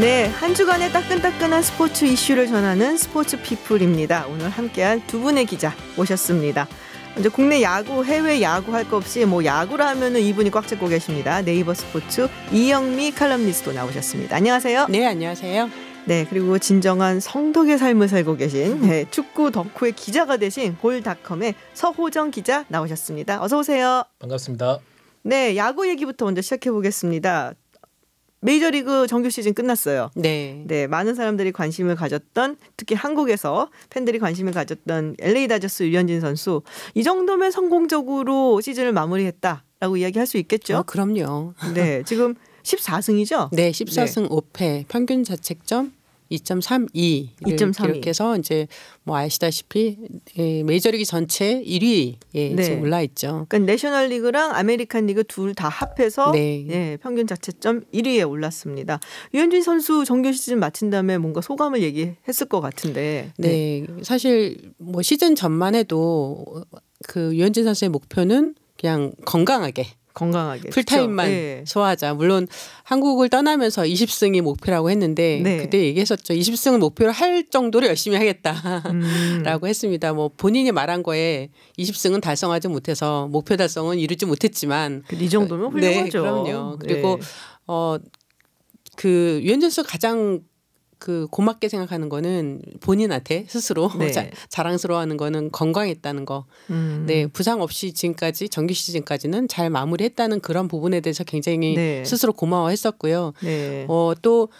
네, 한 주간의 따끈따끈한 스포츠 이슈를 전하는 스포츠 피플입니다. 오늘 함께한두 분의 기자 모셨습니다. 먼저 국내 야구, 해외 야구 할 거 없이 뭐 야구라 하면은 이분이 꽉 잡고 계십니다. 네이버 스포츠 이영미 칼럼니스트 나오셨습니다. 안녕하세요. 네, 안녕하세요. 네, 그리고 진정한 성덕의 삶을 살고 계신 네, 축구 덕후의 기자가 되신 골닷컴의 서호정 기자 나오셨습니다. 어서 오세요. 반갑습니다. 네, 야구 얘기부터 먼저 시작해 보겠습니다. 메이저리그 정규 시즌 끝났어요. 네. 네, 많은 사람들이 관심을 가졌던 특히 한국에서 팬들이 관심을 가졌던 LA 다저스 유현진 선수 이 정도면 성공적으로 시즌을 마무리했다라고 이야기할 수 있겠죠. 어, 그럼요. 네, 지금 14승이죠? 네, 14승 네. 5패, 평균 자책점 2.32를 2.32. 기록해서 이제 뭐 아시다시피 예, 메이저리그 전체 1위에 예, 네. 올라 있죠. 그러니까 내셔널리그랑 아메리칸리그 둘 다 합해서 네. 예, 평균 자체점 1위에 올랐습니다. 유현진 선수 정규 시즌 마친 다음에 뭔가 소감을 얘기했을 것 같은데. 네, 네. 사실 뭐 시즌 전만 해도 그 유현진 선수의 목표는 그냥 건강하게 건강하게 풀타임만 네. 소화하자. 물론 한국을 떠나면서 20승이 목표라고 했는데 네. 그때 얘기했었죠. 20승을 목표로 할 정도로 열심히 하겠다라고 음. 했습니다. 뭐 본인이 말한 거에 20승은 달성하지 못해서 목표 달성은 이루지 못했지만 그, 이 정도면 훌륭하죠. 네, 그럼요. 그리고 네. 어. 그 유현준 수 가장 그 고맙게 생각하는 거는 본인한테 스스로 네. 자, 자랑스러워하는 거는 건강했다는 거. 음. 네 부상 없이 지금까지 정규 시즌까지는 잘 마무리했다는 그런 부분에 대해서 굉장히 네. 스스로 고마워했었고요. 네. 어또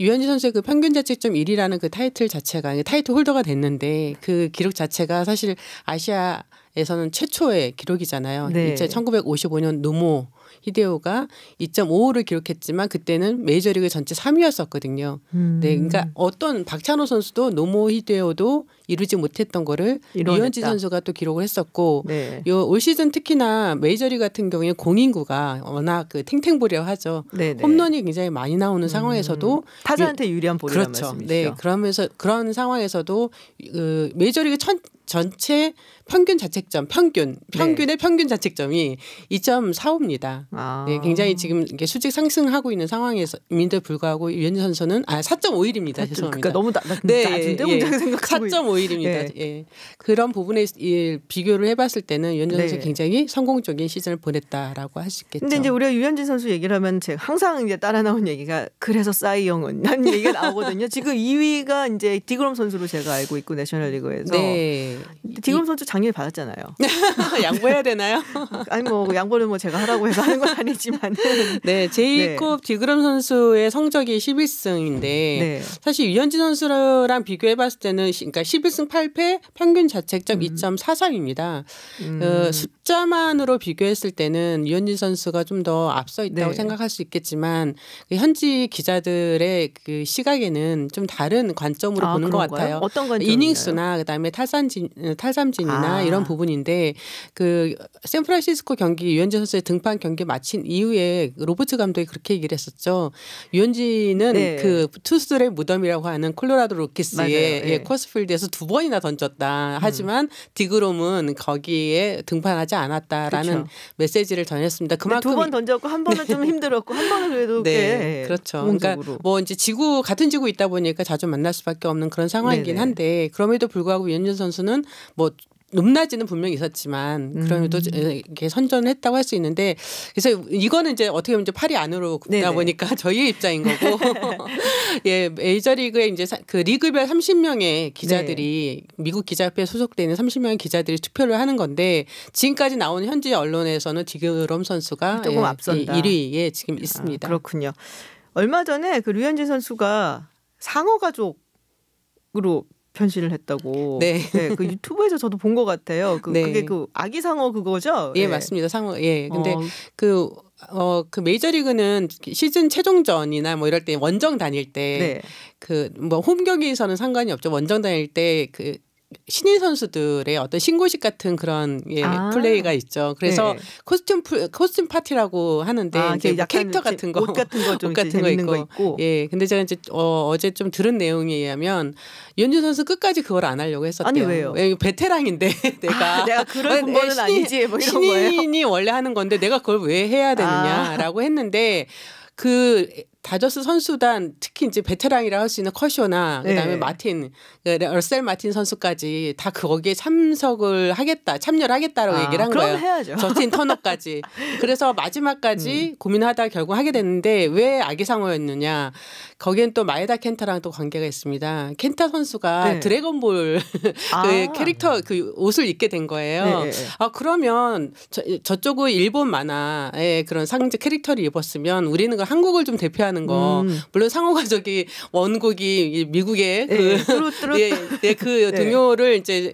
유현진 선수의 그 평균 자책점 1위라는 그 타이틀 자체가 타이틀 홀더가 됐는데 그 기록 자체가 사실 아시아 에서는 최초의 기록이잖아요. 네. 이제 1955년 노모 히데오가 2.55를 기록했지만 그때는 메이저리그 전체 3위였었거든요. 음. 네, 그러니까 어떤 박찬호 선수도 노모 히데오도 이루지 못했던 거를 이현지 선수가 또 기록을 했었고 네. 요올 시즌 특히나 메이저리 그 같은 경우에 공인구가 워낙 그 탱탱볼이라고 하죠. 네네. 네. 홈런이 굉장히 많이 나오는 음. 상황에서도 타자한테 유리한 볼이라는 그렇죠. 말씀이시죠. 네, 그러면서 그런 상황에서도 그 메이저리그 천, 전체 평균 자책점 평균 평균의 네. 평균 자책점이 2.45입니다. 아. 네, 굉장히 지금 이게 수직 상승하고 있는 상황에서 민도 불구하고 유현진 선수는 아 4.5일입니다. 아, 그러니까 죄송합니다. 그러니까 너무 나, 나 네, 낮은데 예, 예. 4.5일입니다. 예. 예. 그런 부분에 예, 비교를 해봤을 때는 유현진 네. 선수 굉장히 성공적인 시즌을 보냈다라고 하시겠죠 근데 이제 우리가 유현진 선수 얘기를 하면 제가 항상 이제 따라 나온 얘기가 그래서 싸이영은 난 얘기가 나오거든요. 지금 2위가 이제 디그롬 선수로 제가 알고 있고 내셔널리그에서 네. 디그롬 선수 작년에 받았잖아요. 양보해야 되나요? 아니 뭐 양보를 뭐 제가 하라고 해서 되는 건 아니지만. 네, 제이콥 네. 디그럼 선수의 성적이 11승인데 네. 사실 유현진 선수랑 비교해 봤을 때는 그러니까 11승 8패 평균 자책점 음. 2.44입니다. 음. 그 숫자만으로 비교했을 때는 유현진 선수가 좀 더 앞서 있다고 네. 생각할 수 있겠지만 그 현지 기자들의 그 시각에는 좀 다른 관점으로 아, 보는 것 같아요. 어떤 관점? 이닝수나 그다음에 탈삼진 어, 탈삼진이나 아. 이런 부분인데 그 샌프란시스코 경기 유현진 선수의 등판 경기 경기 마친 이후에 로버츠 감독이 그렇게 얘기를 했었죠. 유현진은 네. 그 투수들의 무덤이라고 하는 콜로라도 로키스의 예. 예, 코스필드에서 두 번이나 던졌다. 하지만 음. 디그롬은 거기에 등판하지 않았다라는 그렇죠. 메시지를 전했습니다. 그만큼 두 번 던졌고 한 번은 좀 네. 힘들었고 한 번은 그래도 네, 그렇죠. 그러니까 뭐 이제 지구 같은 지구 있다 보니까 자주 만날 수밖에 없는 그런 상황이긴 네 한데 그럼에도 불구하고 유현진 선수는 뭐 높낮이는 분명히 있었지만 그런에도 음. 이렇게 선전했다고 할 수 있는데 그래서 이거는 이제 어떻게 보면 이제 팔이 안으로 굽다 네네. 보니까 저희의 입장인 거고 예 메이저리그에 이제 그 리그별 30명의 기자들이 네. 미국 기자협회 에 소속돼 있는 30명의 기자들이 투표를 하는 건데 지금까지 나온 현지 언론에서는 디그럼 선수가 아, 조금 예, 앞선다 1위에 지금 아, 있습니다. 아, 그렇군요. 얼마 전에 그 류현진 선수가 상어 가족으로 변신을 했다고. 네. 네그 유튜브에서 저도 본 것 같아요. 그, 네. 그게 그 아기 상어 그거죠? 예, 네. 맞습니다. 상어. 예. 근데 어. 그 어, 그 메이저리그는 시즌 최종전이나 뭐 이럴 때 원정 다닐 때 네. 그뭐 홈경기에서는 상관이 없죠. 원정 다닐 때그 신인 선수들의 어떤 신고식 같은 그런 예, 아. 플레이가 있죠. 그래서 네. 코스튬 풀, 코스튬 파티라고 하는데 아, 이제 뭐 캐릭터 같은 거, 옷 같은 거, 좀 같은 거 있고. 거 있고. 예, 근데 제가 이제 어, 어제 좀 들은 내용에 의하면 연준 선수 끝까지 그걸 안 하려고 했었대요. 아니 왜요? 예, 베테랑인데 내가 아, 내가 그런 거는 아니지 뭐 이런 신인이 원래 하는 건데 내가 그걸 왜 해야 되느냐라고 아. 했는데. 그 다저스 선수단 특히 이제 베테랑이라 할 수 있는 커쇼나 그다음에 네. 마틴 예, 러셀 마틴 선수까지 다 거기에 참석을 하겠다 참여를 하겠다라고 아, 얘기를 한 거예요. 해야죠. 저틴 터너까지. 그래서 마지막까지 음. 고민하다 결국 하게 됐는데 왜 아기상어였느냐? 거기엔 또 마에다 켄타랑 또 관계가 있습니다. 켄타 선수가 네. 드래곤볼 그 아. 그 캐릭터 그 옷을 입게 된 거예요. 네. 네, 네. 아 그러면 저, 저쪽은 일본 만화의 그런 상징 캐릭터를 입었으면 우리는 그 한국을 좀 대표하는 한다는 거. 음. 물론 상호 가족이 원곡이 미국의 네, 그 예, 네, 그 네. 어, 예, 그 네. 동요를 이제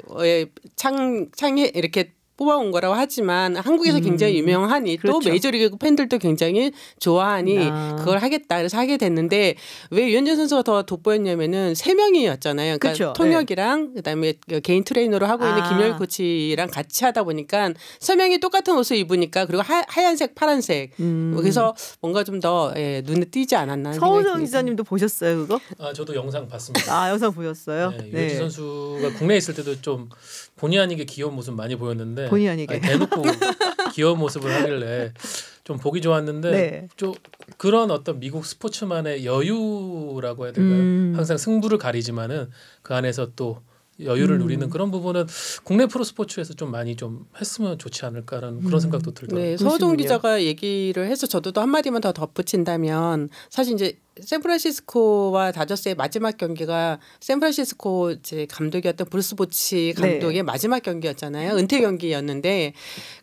창 창해 이렇게 뽑아온 거라고 하지만 한국에서 음. 굉장히 유명하니 그렇죠. 또 메이저리그 팬들도 굉장히 좋아하니 아. 그걸 하겠다 그래서 하게 됐는데 왜 유현진 선수가 더 돋보였냐면은 세 명이었잖아요. 그러니까 그렇죠. 통역이랑 네. 그다음에 그 개인 트레이너로 하고 있는 아. 김열 코치랑 같이 하다 보니까 세 명이 똑같은 옷을 입으니까 그리고 하, 얀색 파란색 음. 그래서 뭔가 좀더 예, 눈에 띄지 않았나. 서우정 기자님도 보셨어요 그거? 아 저도 영상 봤습니다. 아 영상 보셨어요? 네, 유현진 네. 선수가 국내에 있을 때도 좀 본의 아니게 귀여운 모습 많이 보였는데 본의 아니게 아니, 대놓고 귀여운 모습을 하길래 좀 보기 좋았는데 네. 좀 그런 어떤 미국 스포츠만의 여유라고 해야 될까요? 음. 항상 승부를 가리지만은 그 안에서 또 여유를 음. 누리는 그런 부분은 국내 프로 스포츠에서 좀 많이 좀 했으면 좋지 않을까라는 음. 그런 생각도 들더라고요. 네, 서종 기자가 얘기를 해서 저도 또 한마디만 더 덧붙인다면 사실 이제 샌프란시스코와 다저스의 마지막 경기가 샌프란시스코 제 감독이었던 브루스 보치 네. 감독의 네. 마지막 경기였잖아요. 은퇴 네. 경기였는데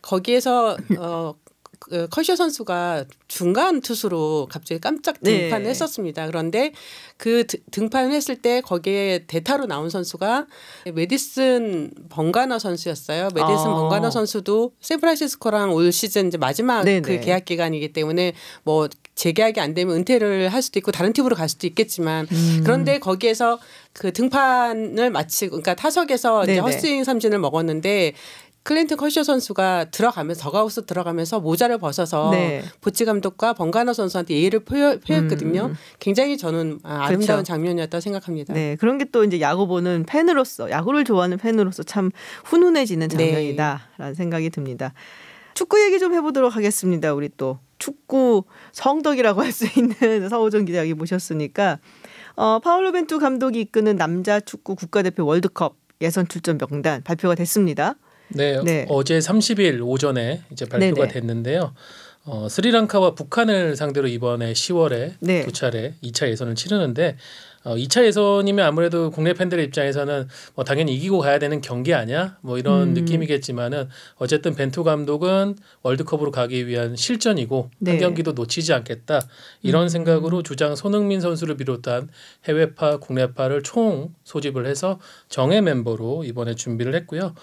거기에서 어 그커셔 선수가 중간 투수로 갑자기 깜짝 네. 등판을 네. 했었습니다. 그런데 그 등판을 했을 때 거기에 대타로 나온 선수가 메디슨 번가너 선수였어요. 메디슨 아. 번가너 선수도 샌프란시스코랑 올 시즌 이제 마지막 네네. 그 네. 계약 기간이기 때문에 뭐 재계약이 안 되면 은퇴를 할 수도 있고 다른 팀으로 갈 수도 있겠지만 음. 그런데 거기에서 그 등판을 마치고 그러니까 타석에서 네네. 이제 네. 허스윙 삼진을 먹었는데 클린턴 커쇼 선수가 들어가면서 더가우스 들어가면서 모자를 벗어서 네. 보치 감독과 번가너 선수한테 예의를 표현, 표했거든요 음. 굉장히 저는 아, 그렇죠. 아름다운 그렇죠. 장면이었다 생각합니다. 네, 그런 게 또 이제 야구 보는 팬으로서 야구를 좋아하는 팬으로서 참 훈훈해지는 네. 장면이다라는 네. 생각이 듭니다. 축구 얘기 좀 해보도록 하겠습니다. 우리 또 축구 성덕이라고 할 수 있는 서호정 기자 여기 모셨으니까 어, 파울로 벤투 감독이 이끄는 남자 축구 국가대표 월드컵 예선 출전 명단 발표가 됐습니다. 네, 네. 어제 30일 오전에 이제 발표가 네네. 됐는데요. 어, 스리랑카와 북한을 상대로 이번에 10월에 네. 두 차례 2차 예선을 치르는데 어, 2차 예선이면 아무래도 국내 팬들의 입장에서는 뭐 당연히 이기고 가야 되는 경기 아니야? 뭐 이런 음. 느낌이겠지만은 어쨌든 벤투 감독은 월드컵으로 가기 위한 실전이고 네. 한 경기도 놓치지 않겠다 이런 음. 생각으로 주장 손흥민 선수를 비롯한 해외파 국내파를 총 소집을 해서 정예 멤버로 이번에 준비를 했고요.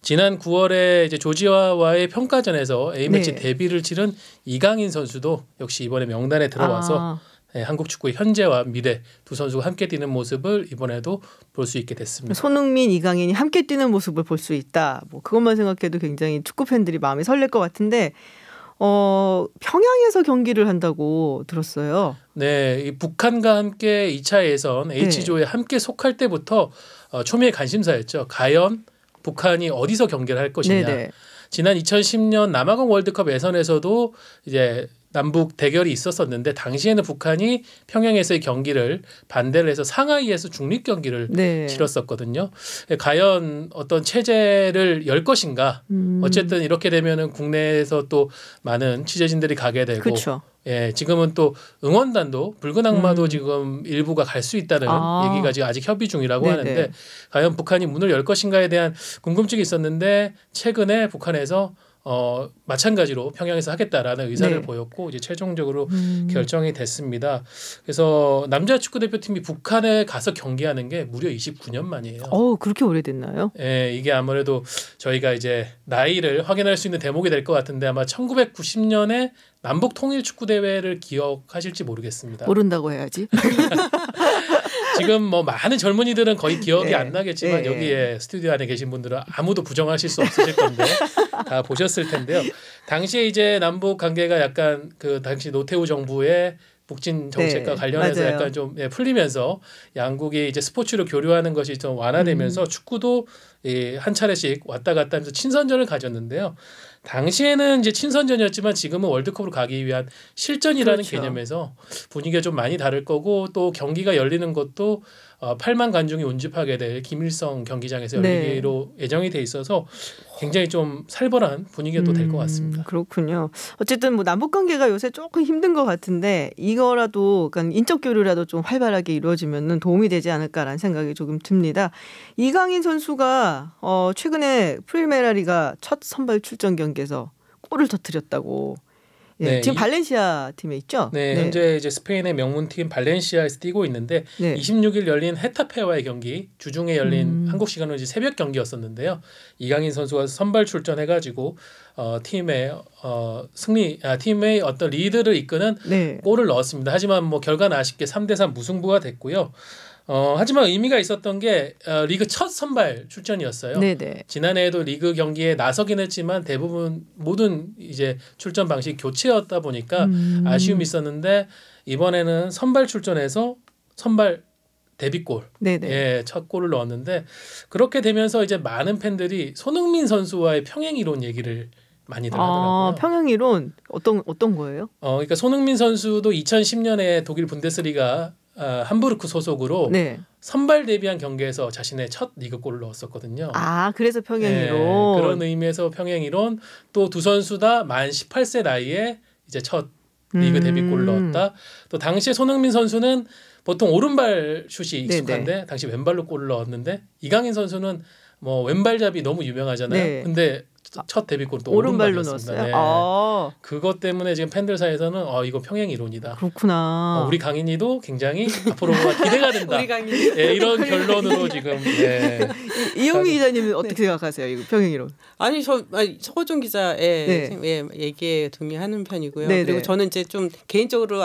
지난 9월에 이제 조지아와의 평가전에서 A매치 네. 데뷔를 치른 이강인 선수도 역시 이번에 명단에 들어와서 아. 네, 한국 축구의 현재와 미래 두 선수가 함께 뛰는 모습을 이번에도 볼 수 있게 됐습니다. 손흥민, 이강인이 함께 뛰는 모습을 볼 수 있다. 뭐 그것만 생각해도 굉장히 축구 팬들이 마음이 설렐 것 같은데 어, 평양에서 경기를 한다고 들었어요. 네, 이 북한과 함께 2차 예선 H조에 네. 함께 속할 때부터 어, 초미의 관심사였죠. 가연, 북한이 어디서 경기를 할 것이냐. 네네. 네. 지난 2010년 남아공 월드컵 예선에서도 이제 남북 대결이 있었었는데 당시에는 북한이 평양에서의 경기를 반대를 해서 상하이에서 중립 경기를 네. 치렀었거든요. 과연 어떤 체제를 열 것인가? 음. 어쨌든 이렇게 되면은 국내에서 또 많은 취재진들이 가게 되고 그쵸. 예, 지금은 또 응원단도 붉은 악마도 음. 지금 일부가 갈 수 있다는 아. 얘기가 지금 아직 협의 중이라고 네네. 하는데 네. 과연 북한이 문을 열 것인가에 대한 궁금증이 있었는데 최근에 북한에서 어, 마찬가지로 평양에서 하겠다라는 의사를 네. 보였고 이제 최종적으로 음. 결정이 됐습니다. 그래서 남자 축구 대표팀이 북한에 가서 경기하는 게 무려 29년 만이에요. 어, 그렇게 오래됐나요? 예, 이게 아무래도 저희가 이제 나이를 확인할 수 있는 대목이 될 것 같은데 아마 1990년에 남북 통일 축구 대회를 기억하실지 모르겠습니다. 모른다고 해야지. 지금 뭐 많은 젊은이들은 거의 기억이 네. 안 나겠지만 네. 여기에 스튜디오 안에 계신 분들은 아무도 부정하실 수 없으실 건데 다 보셨을 텐데요. 당시에 이제 남북 관계가 약간 그 당시 노태우 정부의 북진 정책과 네, 관련해서 맞아요. 약간 좀 예, 풀리면서 양국이 이제 스포츠로 교류하는 것이 좀 완화되면서 음. 축구도 예, 한 차례씩 왔다 갔다 하면서 친선전을 가졌는데요. 당시에는 이제 친선전이었지만 지금은 월드컵으로 가기 위한 실전이라는 그렇죠. 개념에서 분위기가 좀 많이 다를 거고 또 경기가 열리는 것도 어, 8만 관중이 온집하게될 김일성 경기장에서 네. 열리기로 네. 예정이 돼 있어서 굉장히 좀 살벌한 분위기가 또될것 같습니다. 음, 그렇군요. 어쨌든 뭐 남북 관계가 요새 조금 힘든 것 같은데 이거라도 그러니까 인적 교류라도 좀 활발하게 이루어지면은 도움이 되지 않을까라는 생각이 조금 듭니다. 이강인 선수가 어, 최근에 프리메라리가 첫 선발 출전 경기에서 골을 터뜨렸다고 예, 네, 지금 발렌시아 팀에 있죠. 네, 네, 현재 이제 스페인의 명문 팀 발렌시아에서 뛰고 있는데 네. 26일 열린 헤타페와의 경기 주중에 열린 음. 한국 시간으로 이제 새벽 경기였었는데요. 이강인 선수가 선발 출전해가지고 어, 팀의 어, 승리, 아, 팀의 어떤 리드를 이끄는 네. 골을 넣었습니다. 하지만 뭐 결과는 아쉽게 3대3 무승부가 됐고요. 어, 하지만 의미가 있었던 게 어, 리그 첫 선발 출전이었어요. 네네. 지난해에도 리그 경기에 나서긴 했지만 대부분 모든 이제 출전 방식 교체였다 보니까 음. 아쉬움이 있었는데 이번에는 선발 출전해서 선발 데뷔골, 네네. 예, 첫 골을 넣었는데 그렇게 되면서 이제 많은 팬들이 손흥민 선수와의 평행 이론 얘기를 많이들 하더라고요. 아, 평행 이론 어떤 어떤 거예요? 어, 그러니까 손흥민 선수도 2010년에 독일 분데스리가 어, 함부르크 소속으로 네. 선발 데뷔한 경기에서 자신의 첫 리그골을 넣었었거든요. 아, 그래서 평행이론. 네, 그런 의미에서 평행이론 또 두 선수 다만 18세 나이에 이제 첫 리그 데뷔골을 음. 넣었다. 또 당시에 손흥민 선수는 보통 오른발 슛이 네, 익숙한데 네네. 당시 왼발로 골을 넣었는데 이강인 선수는 뭐 왼발잡이 너무 유명하잖아요. 네. 근데 첫 데뷔곡을 또 오른발로 넣었어요. 네. 아~ 그것 때문에 지금 팬들 사이에서는 어 이거 평행 이론이다. 그렇구나. 어, 우리 강인이도 굉장히 앞으로가 기대가 된다. 네, 이런 결론으로 지금 예. 네. 이용미 기자님은 어떻게 생각하세요? 이거 평행 이론? 아니 저 아니, 서호종 기자의 네. 예, 얘기에 동의하는 편이고요. 네, 네. 그리고 저는 이제 좀 개인적으로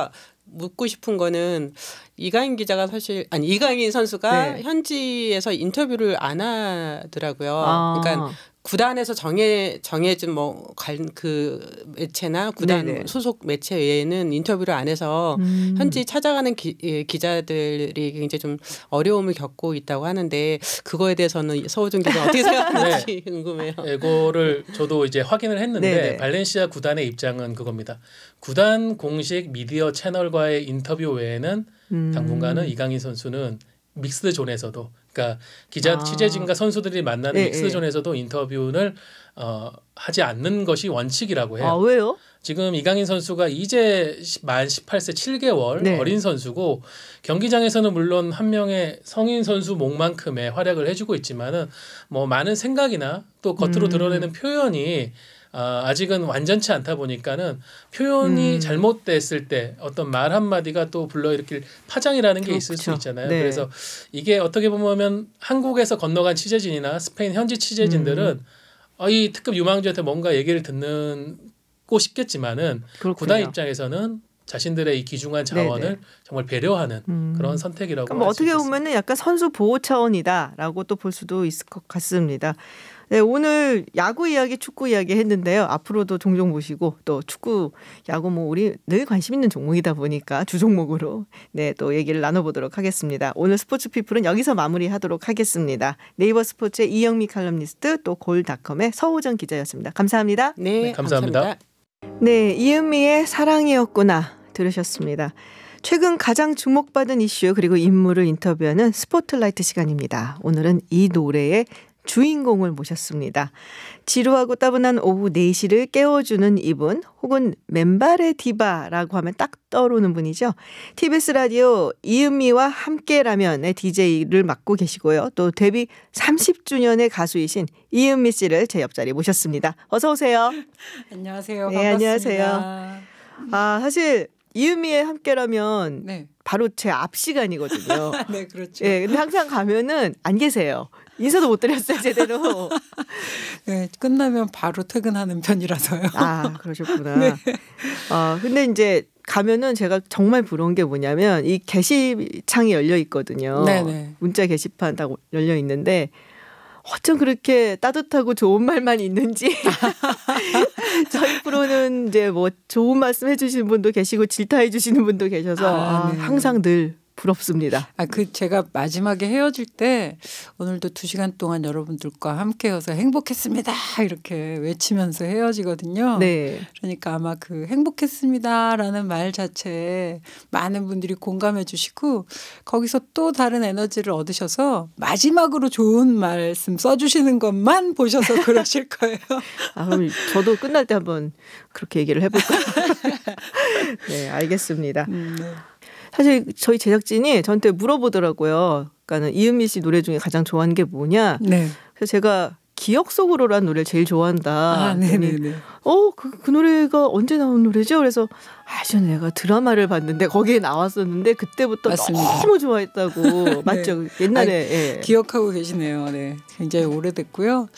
묻고 싶은 거는 이강인 기자가 사실 아니 이강인 선수가 네. 현지에서 인터뷰를 안 하더라고요. 아. 그러니까 구단에서 정해 정해진 뭐관그 매체나 구단 네네. 소속 매체 외에는 인터뷰를 안 해서 음. 현지 찾아가는 기, 예, 기자들이 굉장히 좀 어려움을 겪고 있다고 하는데 그거에 대해서는 서우준 기자 어떻게 생각하는지 네. 궁금해요. 이거를 저도 이제 확인을 했는데 네네. 발렌시아 구단의 입장은 그겁니다. 구단 공식 미디어 채널과의 인터뷰 외에는 음. 당분간은 이강인 선수는 믹스드 존에서도 그러니까 기자 아. 취재진과 선수들이 만나는 예, 믹스드 예. 존에서도 인터뷰를 어, 하지 않는 것이 원칙이라고 해요. 아, 왜요? 지금 이강인 선수가 이제 만 18세 7개월 네. 어린 선수고 경기장에서는 물론 한 명의 성인 선수 몫만큼의 활약을 해주고 있지만은 뭐 많은 생각이나 또 겉으로 음. 드러내는 표현이 아, 아직은 완전치 않다 보니까는 표현이 음. 잘못됐을 때 어떤 말 한마디가 또 불러일으킬 파장이라는 게 그렇죠. 있을 수 있잖아요. 네. 그래서 이게 어떻게 보면 한국에서 건너간 취재진이나 스페인 현지 취재진들은 음. 어, 이 특급 유망주한테 뭔가 얘기를 듣는 고 싶겠지만은 그렇군요. 구단 입장에서는 자신들의 이 귀중한 네, 자원을 네네. 정말 배려하는 음. 그런 선택이라고. 그럼 어떻게 보면 약간 선수 보호 차원이다라고 또 볼 수도 있을 것 같습니다. 네, 오늘 야구 이야기, 축구 이야기 했는데요. 앞으로도 종종 보시고또 축구, 야구 뭐 우리 늘 관심 있는 종목이다 보니까 주 종목으로 네, 또 얘기를 나눠보도록 하겠습니다. 오늘 스포츠 피플은 여기서 마무리하도록 하겠습니다. 네이버 스포츠의 이영미 칼럼니스트 또 골닷컴의 서호정 기자였습니다. 감사합니다. 네, 네 감사합니다. 감사합니다. 네, 이은미의 사랑이었구나 들으셨습니다. 최근 가장 주목받은 이슈 그리고 인물을 인터뷰하는 스포트라이트 시간입니다. 오늘은 이 노래의 주인공을 모셨습니다. 지루하고 따분한 오후 4시를 깨워주는 이분, 혹은 맨발의 디바라고 하면 딱 떠오르는 분이죠. TBS 라디오 이은미와 함께라면의 DJ를 맡고 계시고요. 또 데뷔 30주년의 가수이신 이은미 씨를 제 옆자리에 모셨습니다. 어서 오세요. 안녕하세요. 네, 반갑습니다. 안녕하세요. 아, 사실 이은미의 함께라면 네. 바로 제 앞 시간이거든요. 네, 그렇죠. 예, 근데 항상 가면은 안 계세요. 인사도 못 드렸어요, 제대로. 네, 끝나면 바로 퇴근하는 편이라서요. 아, 그러셨구나. 네. 어, 근데 이제 가면은 제가 정말 부러운 게 뭐냐면 이 게시창이 열려 있거든요. 네네. 네. 문자 게시판 다 열려 있는데 어쩜 그렇게 따뜻하고 좋은 말만 있는지 이제 뭐 좋은 말씀 해주시는 분도 계시고 질타해 주시는 분도 계셔서 아, 네. 항상 늘 부럽습니다. 아, 그 제가 마지막에 헤어질 때 오늘도 두 시간 동안 여러분들과 함께여서 행복했습니다 이렇게 외치면서 헤어지거든요. 네. 그러니까 아마 그 행복했습니다라는 말 자체에 많은 분들이 공감해주시고 거기서 또 다른 에너지를 얻으셔서 마지막으로 좋은 말씀 써주시는 것만 보셔서 그러실 거예요. 아, 그럼 저도 끝날 때 한번 그렇게 얘기를 해볼까 네, 알겠습니다. 음, 네. 사실 저희 제작진이 저한테 물어보더라고요. 그러니까는 이은미 씨 노래 중에 가장 좋아하는 게 뭐냐. 네. 그래서 제가 기억 속으로란 노래를 제일 좋아한다. 아, 네네네. 네, 네. 어, 그, 그 노래가 언제 나온 노래죠? 그래서 아주 내가 드라마를 봤는데 거기에 나왔었는데 그때부터 맞습니다. 너무 좋아했다고. 네. 맞죠? 옛날에 아니, 예. 기억하고 계시네요. 네. 굉장히 오래됐고요.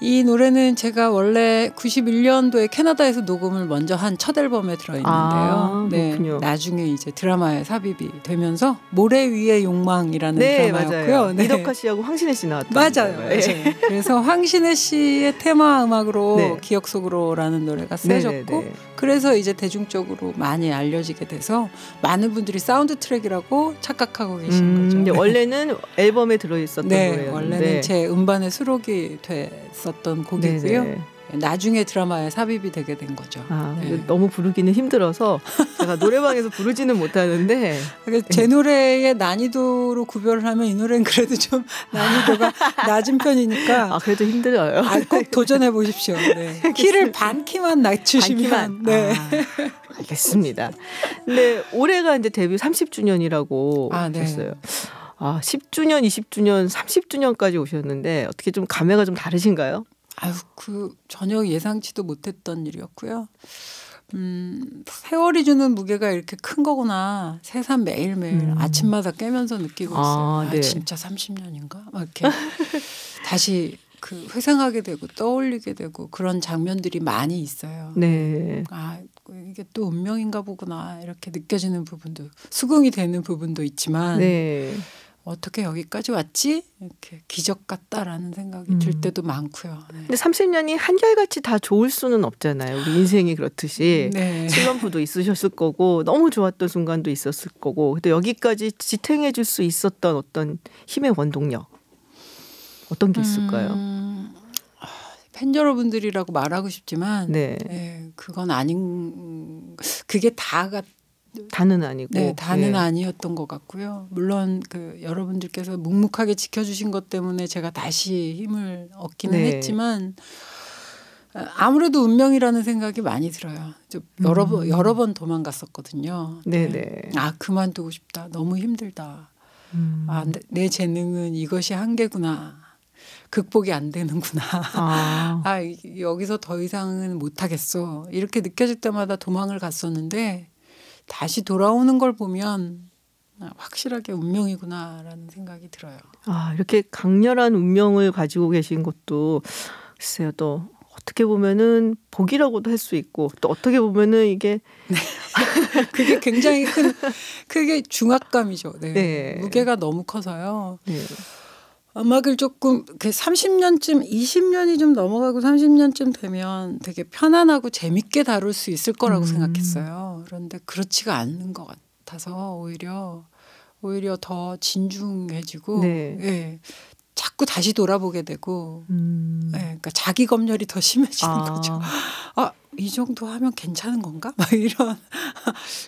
이 노래는 제가 원래 91년도에 캐나다에서 녹음을 먼저 한 첫 앨범에 들어있는데요. 아, 네, 나중에 이제 드라마에 삽입이 되면서 모래 위의 욕망이라는 네, 드라마였고요. 맞아요. 네. 이덕화 씨하고 황신혜 씨 나왔던 맞아요. 네. 그래서 황신혜 씨의 테마 음악으로 네. 기억 속으로라는 노래가 네, 네, 쓰여졌고 그래서 이제 대중적으로 많이 알려지게 돼서 많은 분들이 사운드 트랙이라고 착각하고 계신 음, 거죠. 원래는 앨범에 들어있었던 노래예요. 원래는 제 음반에 수록이 됐어. 불렀었던 곡이고요. 네네. 네. 나중에 드라마에 삽입이 되게 된 거죠. 아, 네. 너무 부르기는 힘들어서 제가 노래방에서 부르지는 못하는데 그러니까 제 노래의 난이도로 구별을 하면 이 노래는 그래도 좀 난이도가 낮은 편이니까 아 그래도 힘들어요. 아, 꼭 도전해 보십시오. 네. 키를 반 키만 낮추시면 반 키만. 네. 아, 알겠습니다. 근데 올해가 이제 데뷔 30주년이라고 아, 네. 했어요. 아, 10주년, 20주년, 30주년까지 오셨는데 어떻게 좀 감회가 좀 다르신가요? 아유, 그 전혀 예상치도 못했던 일이었고요. 음, 세월이 주는 무게가 이렇게 큰 거구나. 새삼 매일매일 음. 아침마다 깨면서 느끼고 아, 있어요. 아, 네. 진짜 30년인가? 막 이렇게 다시 그 회상하게 되고 떠올리게 되고 그런 장면들이 많이 있어요. 네. 아, 이게 또 운명인가 보구나. 이렇게 느껴지는 부분도 수긍이 되는 부분도 있지만 네. 어떻게 여기까지 왔지? 이렇게 기적 같다라는 생각이 음. 들 때도 많고요. 네. 근데 30년이 한결같이 다 좋을 수는 없잖아요. 우리 인생이 그렇듯이 음, 네. 슬럼프도 있으셨을 거고 너무 좋았던 순간도 있었을 거고 근데 여기까지 지탱해 줄 수 있었던 어떤 힘의 원동력 어떤 게 있을까요? 음. 아, 팬 여러분들이라고 말하고 싶지만 네. 네. 그건 아닌 그게 다 같. 단은 아니고 네, 단은 네. 예. 아니었던 것 같고요. 물론 그 여러분들께서 묵묵하게 지켜주신 것 때문에 제가 다시 힘을 얻기는 네. 했지만 아무래도 운명이라는 생각이 많이 들어요. 좀 여러 음. 번 여러 번 도망갔었거든요. 네네. 네. 네. 아 그만두고 싶다. 너무 힘들다. 음. 아내 재능은 이것이 한계구나. 극복이 안 되는구나. 아. 아 여기서 더 이상은 못하겠어. 이렇게 느껴질 때마다 도망을 갔었는데 다시 돌아오는 걸 보면 확실하게 운명이구나라는 생각이 들어요. 아 이렇게 강렬한 운명을 가지고 계신 것도 글쎄요 또 어떻게 보면은 복이라고도 할 수 있고 또 어떻게 보면은 이게 네. 그게 굉장히 큰 그게 중압감이죠. 네. 네. 무게가 너무 커서요. 네. 음악을 조금 그 30년쯤 20년이 좀 넘어가고 30년쯤 되면 되게 편안하고 재밌게 다룰 수 있을 거라고 음. 생각했어요. 그런데 그렇지가 않는 것 같아서 오히려 오히려 더 진중해지고 네. 예. 자꾸 다시 돌아보게 되고 음. 예. 그러니까 자기 검열이 더 심해지는 아. 거죠. 아, 이 정도 하면 괜찮은 건가? 막 이런.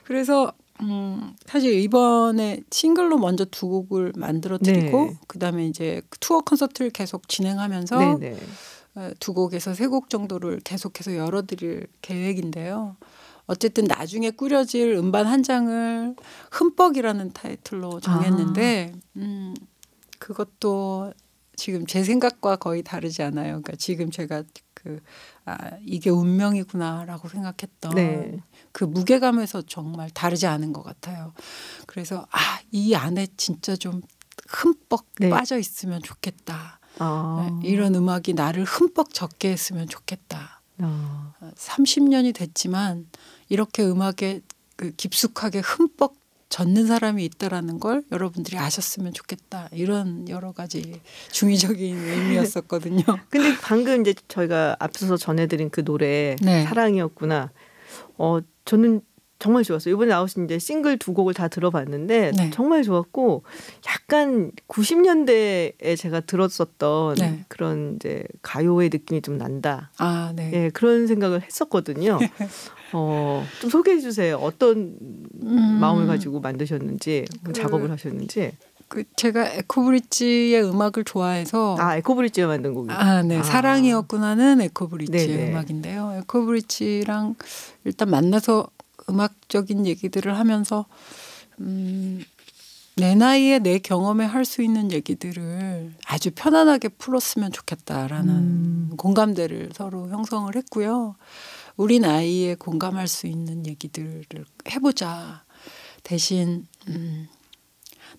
그래서 음, 사실 이번에 싱글로 먼저 두 곡을 만들어 드리고 네. 그다음에 이제 그 투어 콘서트를 계속 진행하면서 네, 네. 어, 두 곡에서 세 곡 정도를 계속해서 열어 드릴 계획인데요. 어쨌든 나중에 꾸려질 음반 한 장을 흠뻑이라는 타이틀로 정했는데 아. 음, 그것도 지금 제 생각과 거의 다르지 않아요. 그러니까 지금 제가 그 아, 이게 운명이구나라고 생각했던 네. 그 무게감에서 정말 다르지 않은 것 같아요. 그래서 아, 이 안에 진짜 좀 흠뻑 네. 빠져 있으면 좋겠다. 아. 네, 이런 음악이 나를 흠뻑 적게 했으면 좋겠다. 아. 30년이 어, 됐지만 이렇게 음악에 그 깊숙하게 흠뻑 젖는 사람이 있다라는 걸 여러분들이 아셨으면 좋겠다 이런 여러 가지 중의적인 의미였었거든요. 근데 방금 이제 저희가 앞서서 전해드린 그 노래 네. 사랑이었구나. 어 저는 정말 좋았어요. 이번에 나오신 이제 싱글 두 곡을 다 들어봤는데 네. 정말 좋았고 약간 90년대에 제가 들었었던 네. 그런 이제 가요의 느낌이 좀 난다. 아, 네. 예, 그런 생각을 했었거든요. 어, 좀 소개해 주세요. 어떤 음. 마음을 가지고 만드셨는지 그, 작업을 네. 하셨는지 그 제가 에코브릿지의 음악을 좋아해서 아 에코브릿지가 만든 곡이 아네 아. 사랑이었구나는 에코브릿지의 네네. 네. 음악인데요 에코브릿지랑 일단 만나서 음악적인 얘기들을 하면서 음, 내 나이에 내 경험에 할 수 있는 얘기들을 아주 편안하게 풀었으면 좋겠다라는 음. 공감대를 서로 형성을 했고요. 우리 나이에 공감할 수 있는 얘기들을 해보자. 대신 음,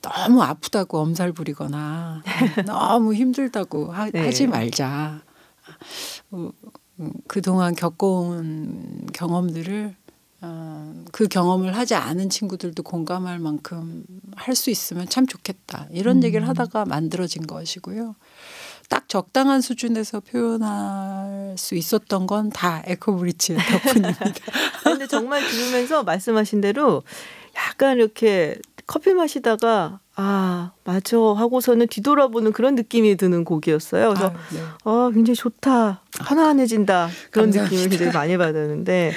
너무 아프다고 엄살 부리거나 너무 힘들다고 하, 네. 지 말자. 어, 음, 그동안 겪어온 경험들을 어, 그 경험을 하지 않은 친구들도 공감할 만큼 할 수 있으면 참 좋겠다. 이런 음. 얘기를 하다가 만들어진 것이고요. 딱 적당한 수준에서 표현할 수 있었던 건 다 에코브리치의 덕분입니다. 근데 정말 들으면서 말씀하신 대로 약간 이렇게 커피 마시다가 아 맞아 하고서는 뒤돌아보는 그런 느낌이 드는 곡이었어요. 그래서 아, 네. 아 굉장히 좋다 하나나해진다 그런 감사합니다. 느낌을 굉장히 많이 받았는데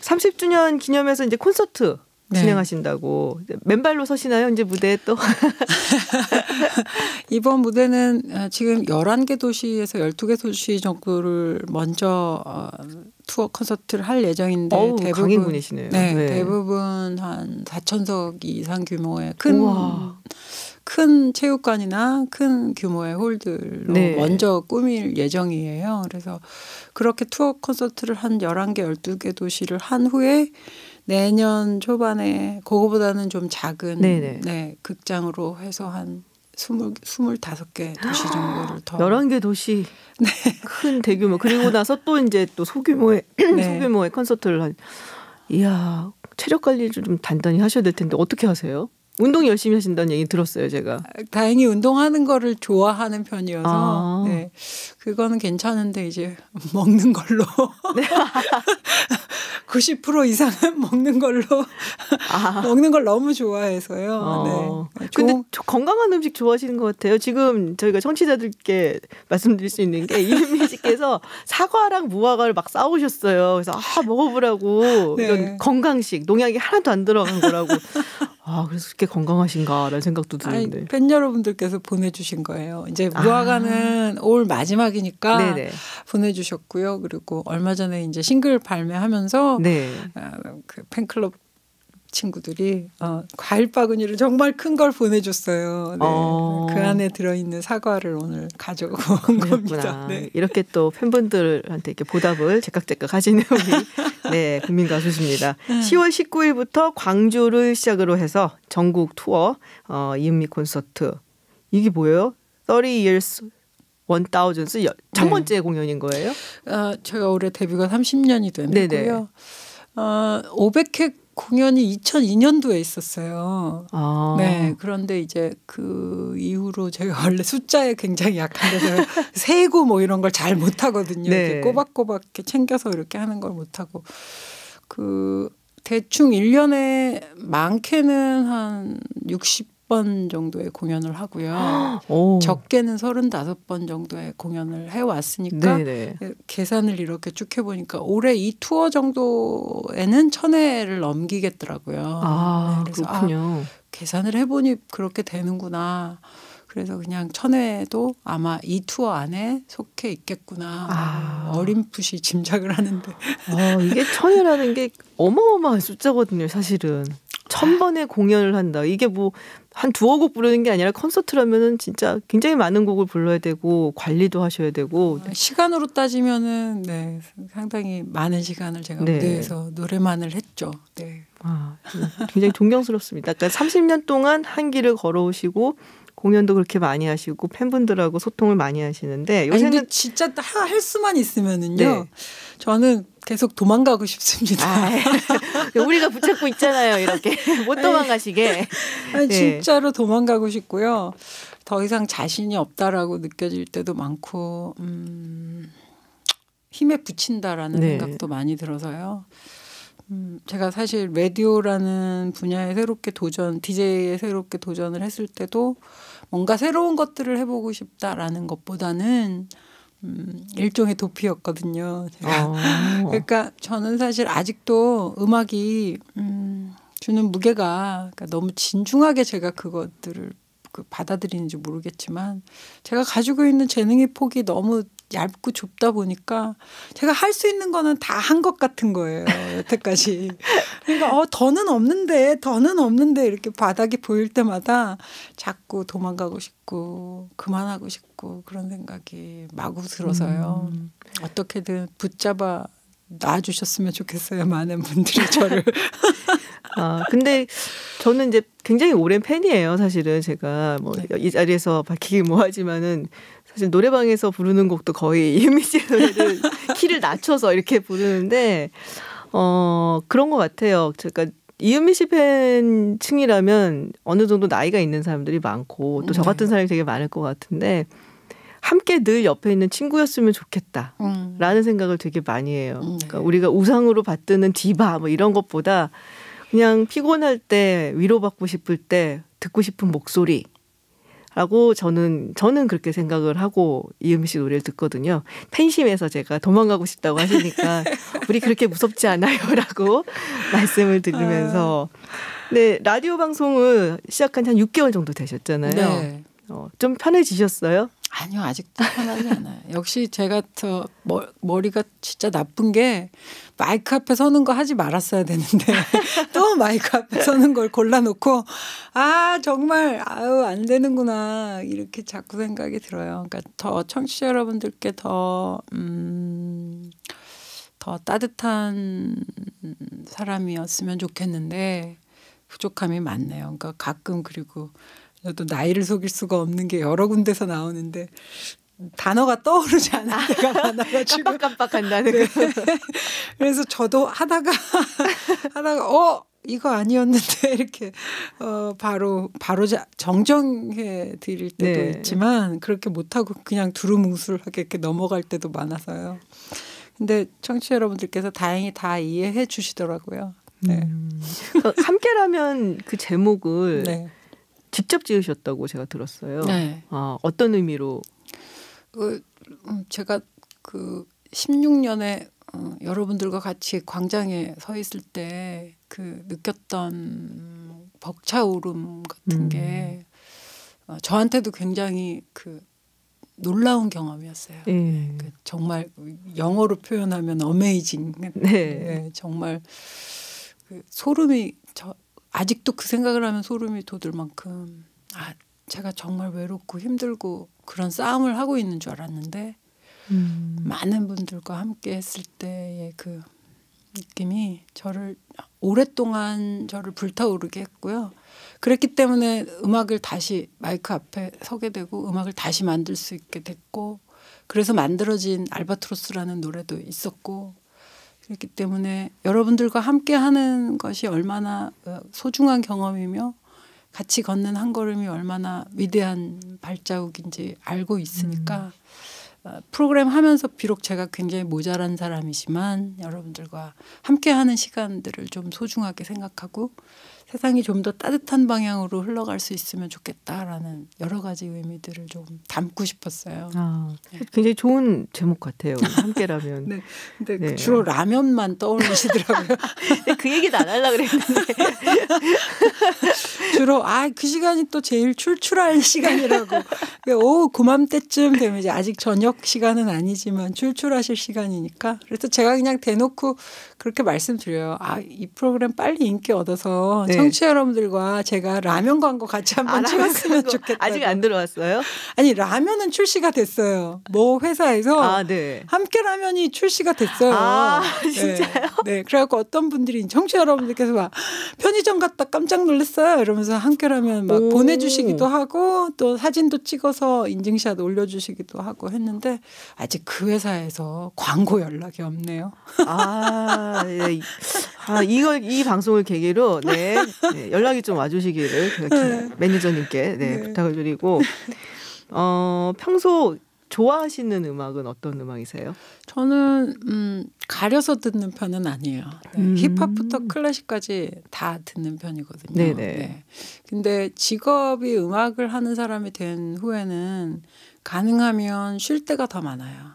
30주년 기념해서 이제 콘서트 네. 진행하신다고 맨발로 서시나요? 이제 무대에 또 이번 무대는 어, 지금 11개 도시에서 12개 도시 정도를 먼저 어, 투어 콘서트를할 예정인데 어우, 대부분 네, 네, 대부분 한 4천석 이상 규모의 큰 우와. 큰 체육관이나 큰 규모의 홀들로 네. 먼저 꾸밀 예정이에요. 그래서 그렇게 투어 콘서트를 한 11개, 12개 도시를 한 후에 내년 초반에 그거보다는 좀 작은 네네. 네 극장으로 해서 한2물스물개 도시 정도를 더 열한 개 도시 네. 큰 대규모 그리고 나서 또 이제 또 소규모의 네. 소규모의 콘서트를 한 이야 체력 관리를 좀 단단히 하셔야 될 텐데 어떻게 하세요? 운동 열심히 하신다는 얘기 들었어요, 제가. 다행히 운동하는 거를 좋아하는 편이어서 아. 네. 그거는 괜찮은데 이제 먹는 걸로. 네. 90% 이상은 먹는 걸로 아. 먹는 걸 너무 좋아해서요. 어. 네. 근데 그 조... 건강한 음식 좋아하시는 것 같아요. 지금 저희가 청취자들께 말씀드릴 수 있는 게 이은미 씨께서 사과랑 무화과를 막 싸우셨어요. 그래서 아 먹어보라고 네. 이런 건강식 농약이 하나도 안 들어간 거라고 아, 그래서 그렇게 건강하신가라는 생각도 드는데. 아니, 팬 여러분들께서 보내주신 거예요. 이제 아. 무화과는 아. 올 마지막이니까 네네. 보내주셨고요. 그리고 얼마 전에 이제 싱글 발매하면서 네. 아, 그 팬클럽 친구들이 어, 과일 바구니를 정말 큰 걸 보내줬어요. 네. 어. 그 안에 들어있는 사과를 오늘 가져온 아, 그렇구나. 겁니다. 네. 이렇게 또 팬분들한테 이렇게 보답을 제깍제깍 하시는 우리 네, 국민 가수십니다. 10월 19일부터 광주를 시작으로 해서 전국 투어 어, 이은미 콘서트 이게 뭐예요? 30 years 원다우전스 네. 첫 번째 네. 공연인 거예요? 아, 제가 올해 데뷔가 30년이 됐고요. 어, 500회 공연이 2002년도에 있었어요. 아. 네. 그런데 이제 그 이후로 제가 원래 숫자에 굉장히 약한데 세고 뭐 이런 걸 잘 못하거든요. 네. 이렇게 꼬박꼬박 이렇게 챙겨서 이렇게 하는 걸 못하고 그 대충 1년에 많게는 한 3번 정도의 공연을 하고요. 오. 적게는 35번 정도의 공연을 해왔으니까 네네. 예, 계산을 이렇게 쭉 해보니까 올해 이 투어 정도에는 천회를 넘기겠더라고요. 아, 네, 아, 그렇군요. 아, 계산을 해보니 그렇게 되는구나. 그래서 그냥 천회도 아마 이 투어 안에 속해 있겠구나. 아. 어림풋이 짐작을 하는데. 아, 이게 천회라는 게 어마어마한 숫자거든요, 사실은. 천 번의 공연을 한다. 이게 뭐 한 두어 곡 부르는 게 아니라 콘서트라면은 진짜 굉장히 많은 곡을 불러야 되고 관리도 하셔야 되고 아, 시간으로 따지면은 네 상당히 많은 시간을 제가 네. 무대에서 노래만을 했죠. 네. 아, 굉장히 존경스럽습니다. 그러니까 30년 동안 한 길을 걸어오시고 공연도 그렇게 많이 하시고 팬분들하고 소통을 많이 하시는데 요새는 아니, 진짜 할 수만 있으면은요. 네. 저는 계속 도망가고 싶습니다. 아, 예. 그러니까 우리가 붙잡고 있잖아요, 이렇게 못 도망가시게. 아니, 네. 진짜로 도망가고 싶고요. 더 이상 자신이 없다라고 느껴질 때도 많고 음, 힘에 부친다라는 네. 생각도 많이 들어서요. 음, 제가 사실 라디오라는 분야에 새롭게 도전, DJ에 새롭게 도전을 했을 때도 뭔가 새로운 것들을 해보고 싶다라는 것보다는 음, 일종의 도피였거든요. 제가. 어. 그러니까 저는 사실 아직도 음악이 음, 주는 무게가 그러니까 너무 진중하게 제가 그것들을 그 받아들이는지 모르겠지만 제가 가지고 있는 재능의 폭이 너무 얇고 좁다 보니까 제가 할 수 있는 거는 다 한 것 같은 거예요. 여태까지. 그러니까 어 더는 없는데 더는 없는데 이렇게 바닥이 보일 때마다 자꾸 도망가고 싶고 그만하고 싶고 그런 생각이 마구 들어서요. 음. 어떻게든 붙잡아 놔주셨으면 좋겠어요. 많은 분들이 저를. 아, 근데 저는 이제 굉장히 오랜 팬이에요. 사실은 제가 뭐이 네. 자리에서 밝히기 뭐하지만은 사실 노래방에서 부르는 곡도 거의 이은미 씨의 노래를 키를 낮춰서 이렇게 부르는데 어 그런 것 같아요. 그러니까 이은미 씨 팬층이라면 어느 정도 나이가 있는 사람들이 많고 또저 네. 같은 사람이 되게 많을 것 같은데 함께 늘 옆에 있는 친구였으면 좋겠다라는 음. 생각을 되게 많이 해요. 음. 그러니까 네. 우리가 우상으로 받드는 디바 뭐 이런 것보다 그냥 피곤할 때 위로받고 싶을 때 듣고 싶은 목소리 라고 저는, 저는 그렇게 생각을 하고 이음 씨 노래를 듣거든요. 팬심에서 제가 도망가고 싶다고 하시니까 우리 그렇게 무섭지 않아요. 라고 말씀을 드리면서. 아. 네, 라디오 방송을 시작한 지 한 6개월 정도 되셨잖아요. 네. 어, 좀 편해지셨어요? 아니요 아직도 편하지 않아요. 역시 제가 저 머, 리가 진짜 나쁜 게 마이크 앞에 서는 거 하지 말았어야 되는데 또 마이크 앞에 서는 걸 골라놓고 아 정말 아유 안 되는구나 이렇게 자꾸 생각이 들어요. 그러니까 더 청취자 여러분들께 더 음. 더 따뜻한 사람이었으면 좋겠는데 부족함이 많네요. 그러니까 가끔 그리고 저 나이를 속일 수가 없는 게 여러 군데서 나오는데 단어가 떠오르지 않을 때가 아, 많아가지고 깜빡깜빡한다는 네. 그래서 저도 하다가 하다가 어 이거 아니었는데 이렇게 어 바로 바로 정정해 드릴 때도 네. 있지만 그렇게 못 하고 그냥 두루뭉술하게 이렇게 넘어갈 때도 많아서요. 근데 청취자 여러분들께서 다행히 다 이해해 주시더라고요. 네. 음. 어, 함께라면 그 제목을 네. 직접 지으셨다고 제가 들었어요. 네. 아, 어떤 의미로? 그 음, 제가 그 16년에 어, 여러분들과 같이 광장에 서 있을 때 그 느꼈던 벅차오름 같은 음. 게 어, 저한테도 굉장히 그 놀라운 경험이었어요. 예. 네, 그 정말 영어로 표현하면 어메이징. 네. 네 정말 그 소름이 저, 아직도 그 생각을 하면 소름이 돋을 만큼 아 제가 정말 외롭고 힘들고 그런 싸움을 하고 있는 줄 알았는데 음. 많은 분들과 함께 했을 때의 그 느낌이 저를 오랫동안 저를 불타오르게 했고요. 그랬기 때문에 음악을 다시 마이크 앞에 서게 되고 음악을 다시 만들 수 있게 됐고 그래서 만들어진 알바트로스라는 노래도 있었고 그렇기 때문에 여러분들과 함께 하는 것이 얼마나 어, 소중한 경험이며 같이 걷는 한 걸음이 얼마나 위대한 발자국인지 알고 있으니까 음. 어, 프로그램 하면서 비록 제가 굉장히 모자란 사람이지만 여러분들과 함께 하는 시간들을 좀 소중하게 생각하고 세상이 좀 더 따뜻한 방향으로 흘러갈 수 있으면 좋겠다라는 여러 가지 의미들을 좀 담고 싶었어요. 아, 네. 굉장히 좋은 제목 같아요. 함께라면. 네. 근데 네. 주로 라면만 떠올리시더라고요. 그 얘기도 안 하려고 그랬는데. 주로 아, 그 시간이 또 제일 출출한 시간이라고. 그러니까 오후 그맘때쯤 되면 이제 아직 저녁 시간은 아니지만 출출하실 시간이니까. 그래서 제가 그냥 대놓고 그렇게 말씀드려요. 아, 이 프로그램 빨리 인기 얻어서 네. 청취 여러분들과 제가 라면 광고 같이 한번 찍었으면 아, 좋겠다. 아직 안 들어왔어요? 아니 라면은 출시가 됐어요. 뭐 회사에서 아, 네. 함께 라면이 출시가 됐어요. 아 네. 진짜요? 네. 네. 그래갖고 어떤 분들이 청취 여러분들께서 막 편의점 갔다 깜짝 놀랐어요. 이러면서 함께 라면 막 오. 보내주시기도 하고 또 사진도 찍어서 인증샷 올려주시기도 하고 했는데 아직 그 회사에서 광고 연락이 없네요. 아 예. 아, 이걸 이 방송을 계기로 네, 네 연락이 좀 와주시기를 제가 네. 매니저님께 네, 네, 부탁을 드리고 어 평소 좋아하시는 음악은 어떤 음악이세요? 저는 음, 가려서 듣는 편은 아니에요. 네, 음. 힙합부터 클래식까지 다 듣는 편이거든요. 네네. 네. 네. 근데 직업이 음악을 하는 사람이 된 후에는 가능하면 쉴 때가 더 많아요.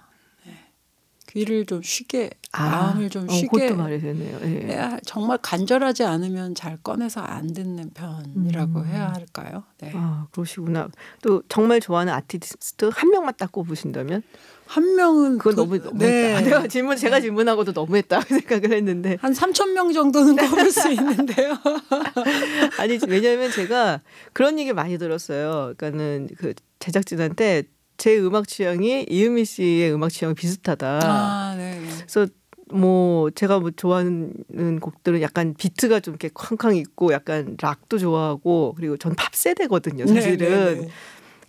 귀를 좀 쉬게 아, 마음을 좀 어, 쉬게 말이 되네요. 예. 해야, 정말 간절하지 않으면 잘 꺼내서 안 듣는 편이라고 음. 해야 할까요? 네. 아 그러시구나. 또 정말 좋아하는 아티스트 한 명만 딱 꼽으신다면 한 명은 그건 너무 너무 네. 아, 내가 질문 네. 제가 질문하고도 너무했다 생각을 했는데 한 3천 명 정도는 꼽을 수 있는데요. 아니 왜냐하면 제가 그런 얘기 많이 들었어요. 그러니까는 그 제작진한테 제 음악 취향이 이은미 씨의 음악 취향 이 비슷하다. 아, 네, 네. 그래서 뭐 제가 뭐 좋아하는 곡들은 약간 비트가 좀 이렇게 쾅쾅 있고 약간 락도 좋아하고 그리고 전 팝 세대거든요 네, 사실은. 네네네. 네.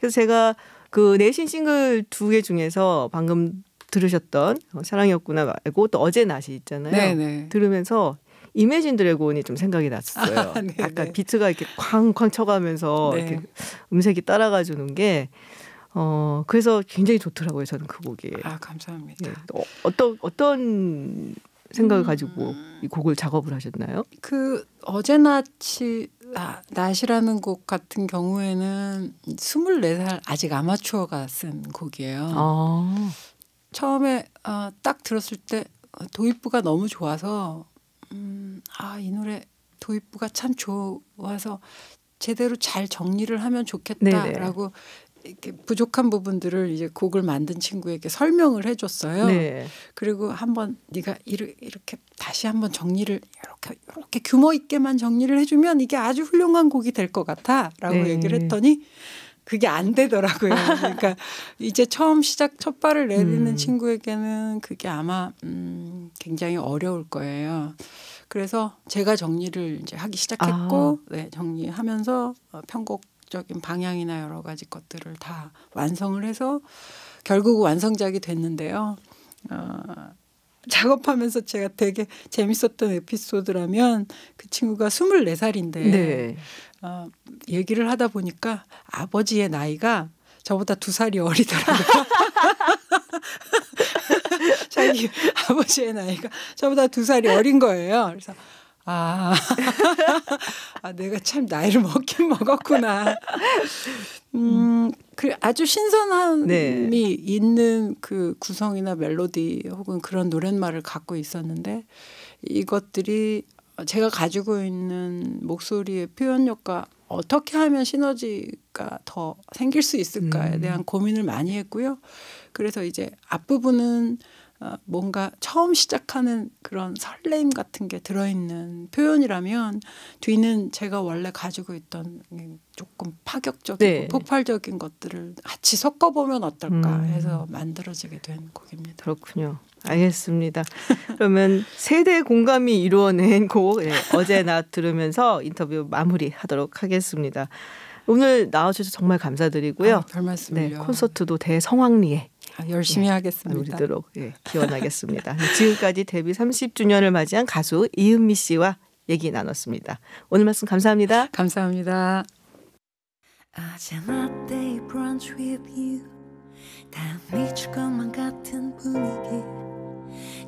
그래서 제가 그 내신 싱글 두 개 중에서 방금 들으셨던 어, 사랑이었구나 말고 또 어제 낮씨 있잖아요. 네네. 들으면서 이매진 드래곤이 좀 생각이 났어요. 었 아, 약간 비트가 이렇게 쾅쾅 쳐가면서 네. 이렇게 음색이 따라가 주는 게어 그래서 굉장히 좋더라고요 저는 그 곡이. 아 감사합니다. 네. 어, 어떤 어떤 생각을 음... 가지고 이 곡을 작업을 하셨나요? 그 어제 낮이 아, 낮이라는 곡 같은 경우에는 24살 아직 아마추어가 쓴 곡이에요. 아. 처음에 어, 딱 들었을 때 어, 도입부가 너무 좋아서 음, 아, 이 노래 도입부가 참 좋아서 제대로 잘 정리를 하면 좋겠다라고 네네. 이렇게 부족한 부분들을 이제 곡을 만든 친구에게 설명을 해줬어요. 네. 그리고 한번 네가 이렇게 다시 한번 정리를 이렇게 이렇게 규모 있게만 정리를 해주면 이게 아주 훌륭한 곡이 될 것 같아라고 네. 얘기를 했더니 그게 안 되더라고요. 그러니까 이제 처음 시작 첫 발을 내딛는 음. 친구에게는 그게 아마 음, 굉장히 어려울 거예요. 그래서 제가 정리를 이제 하기 시작했고 아. 네, 정리하면서 어, 편곡 음악적인 방향이나 여러 가지 것들을 다 완성을 해서 결국 완성작이 됐는데요. 어, 작업하면서 제가 되게 재밌었던 에피소드라면 그 친구가 24살인데 네. 어, 얘기를 하다 보니까 아버지의 나이가 저보다 두 살이 어리더라고요. 자기 아버지의 나이가 저보다 두 살이 어린 거예요. 그래서 아, 아 내가 참 나이를 먹긴 먹었구나. 음, 그 아주 신선함이 네. 있는 그 구성이나 멜로디 혹은 그런 노랫말을 갖고 있었는데 이것들이 제가 가지고 있는 목소리의 표현력과 어떻게 하면 시너지가 더 생길 수 있을까에 음. 대한 고민을 많이 했고요. 그래서 이제 앞부분은 어, 뭔가 처음 시작하는 그런 설레임 같은 게 들어있는 표현이라면 뒤는 제가 원래 가지고 있던 조금 파격적인 네. 폭발적인 것들을 같이 섞어보면 어떨까 음. 해서 만들어지게 된 곡입니다. 그렇군요. 알겠습니다. 그러면 세대 공감이 이루어낸 곡 네, 예, 어제 낮 들으면서 인터뷰 마무리하도록 하겠습니다. 오늘 나와주셔서 정말 감사드리고요. 아, 별 말씀을요. 네, 콘서트도 대성황리에 아, 열심히 예, 하겠습니다. 누리도록 아, 예, 기원하겠습니다. 네, 지금까지 데뷔 30주년을 맞이한 가수 이은미 씨와 얘기 나눴습니다. 오늘 말씀 감사합니다. 감사합니다.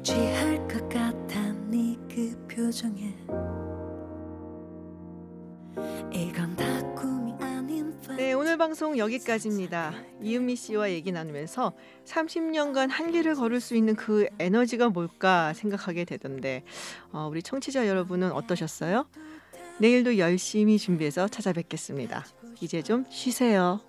취할 것 같아 네그 표정에 이건 네, 오늘 방송 여기까지입니다. 이은미 씨와 얘기 나누면서 30년간 한 길을 걸을 수 있는 그 에너지가 뭘까 생각하게 되던데 어, 우리 청취자 여러분은 어떠셨어요? 내일도 열심히 준비해서 찾아뵙겠습니다. 이제 좀 쉬세요.